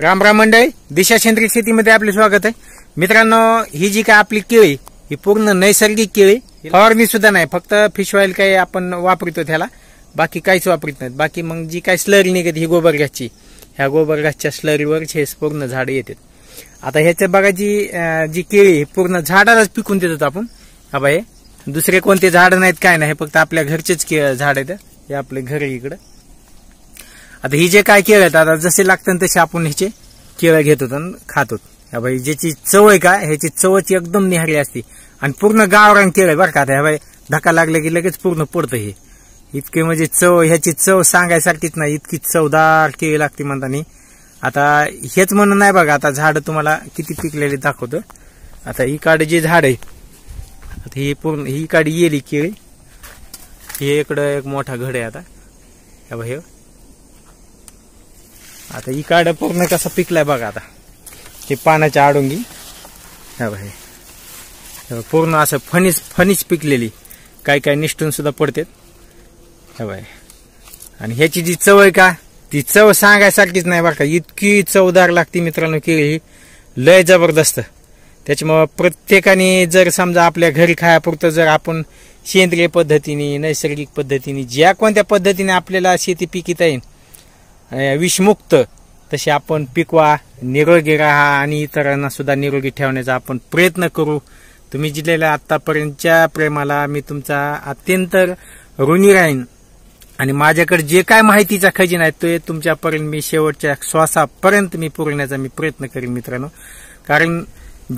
राम राम मंडळी दिशा सेंद्रिक शेतीमध्ये आपले स्वागत आहे मित्रांनो ही जी काय आपली केळी ही पूर्ण नैसर्गिक केळी फवारणी सुद्धा नाही फक्त फिश ऑइल काही आपण वापरतो त्याला बाकी काहीच वापरत नाहीत बाकी मग जी काय स्लरी निघत ही गोबर गॅसची ह्या गोबर गॅसच्या स्लरीवर हे पूर्ण झाड येतात आता ह्याच्या बघा जी जी केळी ही पूर्ण झाडालाच पिकून देतात आपण हा बाई दुसरे कोणते झाड नाहीत काय नाही फक्त आपल्या घरचेच झाड आहेत हे आपले घर इकडं आता ही जे काय केळं आहेत आता जसे लागतं तसे आपण ह्याचे केळं घेत होतो खात होतो ज्याची चव आहे का ह्याची चवच एकदम निहारी असते आणि पूर्ण गावरान आहे बरं का आता ह्या धक्का लागला की लगेच पूर्ण पडतं हे इतके म्हणजे चव ह्याची चव सांगायसारखीच नाही इतकी चवदार केळी लागते म्हणताना आता हेच म्हणून नाही बघा आता झाडं तुम्हाला किती पिकलेली दाखवतो आता ही काड जे झाड आहे आता ही पूर्ण ही काडी येली केळी हे इकडं एक मोठा घड आहे आता हे आता ही काढ पूर्ण कसा पिकलाय बघा आता हे पाण्याच्या आडोंगी हा भाई पूर्ण असं फणीस फणीस पिकलेली काही काही निष्ठून सुद्धा पडते आणि ह्याची जी चव आहे का ती चव सांगायसारखीच नाही बरं का इतकी चवदार लागते मित्रांनो की ही लय जबरदस्त त्याच्यामुळं प्रत्येकाने जर समजा आपल्या घरी खायापुरतं जर आपण सेंद्रिय पद्धतीने नैसर्गिक पद्धतीने ज्या कोणत्या पद्धतीने आपल्याला शेती पिकिता येईल विषमुक्त तसे आपण पिकवा निरोगी राहा आणि इतरांना सुद्धा निरोगी ठेवण्याचा आपण प्रयत्न करू तुम्ही दिलेल्या आतापर्यंतच्या प्रेमाला मी तुमचा अत्यंत ऋणी राहीन आणि माझ्याकडे जे काय माहितीचा खजिना आहे ते तुमच्यापर्यंत मी शेवटच्या श्वासापर्यंत मी पुरवण्याचा मी प्रयत्न करेन मित्रांनो कारण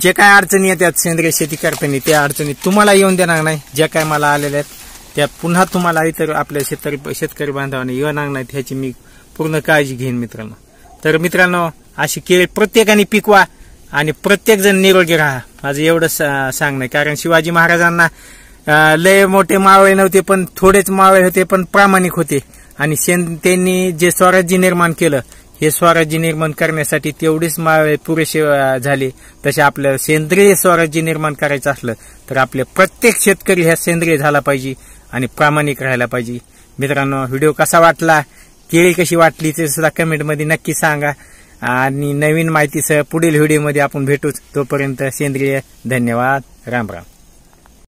जे काय अडचणी त्यात सेंद्रिय शेती करताना त्या अडचणी तुम्हाला येऊन देणार नाही ज्या काय मला आलेल्या आहेत त्या पुन्हा तुम्हाला इतर आपल्या शेतकरी शेतकरी बांधवांना येणार नाहीत ह्याची मी पूर्ण काळजी घेईन मित्रांनो तर मित्रांनो अशी केळी प्रत्येकाने पिकवा आणि प्रत्येकजण निरोगी राहा माझं एवढं सांगणं कारण शिवाजी महाराजांना लय मोठे मावळे नव्हते पण थोडेच मावळे होते पण प्रामाणिक होते आणि त्यांनी जे स्वराज्य निर्माण केलं हे स्वराज्य निर्माण करण्यासाठी तेवढेच मावळे पुरेसे झाले तसे आपलं सेंद्रिय स्वराज्य निर्माण करायचं असलं तर आपले प्रत्येक शेतकरी ह्या सेंद्रिय झाला पाहिजे आणि प्रामाणिक राहायला पाहिजे मित्रांनो व्हिडिओ कसा वाटला केळी कशी वाटली ते सुद्धा कमेंटमध्ये नक्की सांगा आणि नवीन माहितीसह पुढील व्हिडिओमध्ये आपण भेटूच तोपर्यंत सेंद्रिय धन्यवाद राम राम